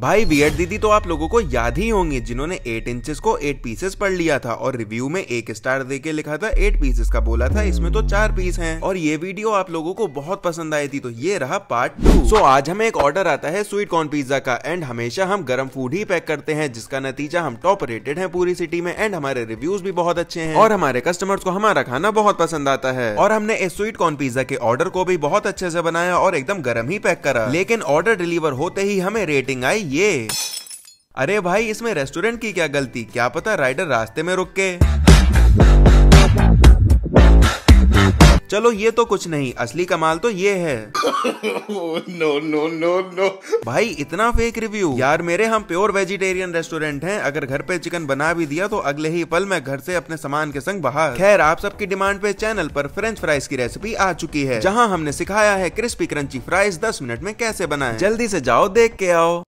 भाई बियड दीदी तो आप लोगों को याद ही होंगी जिन्होंने एट इंचेस को एट पीसेस पढ़ लिया था और रिव्यू में एक स्टार दे के लिखा था एट पीसेस का बोला था इसमें तो चार पीस हैं और ये वीडियो आप लोगों को बहुत पसंद आई थी तो ये रहा पार्ट टू सो so, आज हमें एक ऑर्डर आता है स्वीट कॉर्न पिज्जा का एंड हमेशा हम गर्म फूड ही पैक करते हैं जिसका नतीजा हम टॉप रेटेड है पूरी सिटी में एंड हमारे रिव्यूज भी बहुत अच्छे है और हमारे कस्टमर्स को हमारा खाना बहुत पसंद आता है और हमने इस स्वीट कॉर्न पिज्जा के ऑर्डर को भी बहुत अच्छे से बनाया और एकदम गर्म ही पैक करा लेकिन ऑर्डर डिलीवर होते ही हमें रेटिंग आई ये अरे भाई इसमें रेस्टोरेंट की क्या गलती क्या पता राइडर रास्ते में रुक के चलो ये तो कुछ नहीं असली कमाल तो ये है नो नो नो नो भाई इतना फेक रिव्यू यार मेरे हम प्योर वेजिटेरियन रेस्टोरेंट हैं अगर घर पे चिकन बना भी दिया तो अगले ही पल मैं घर से अपने सामान के संग बाहर खैर आप सबकी डिमांड पे चैनल पर फ्रेंच फ्राइज की रेसिपी आ चुकी है जहाँ हमने सिखाया है क्रिस्पी क्रंची फ्राइज दस मिनट में कैसे बनाए जल्दी ऐसी जाओ देख के आओ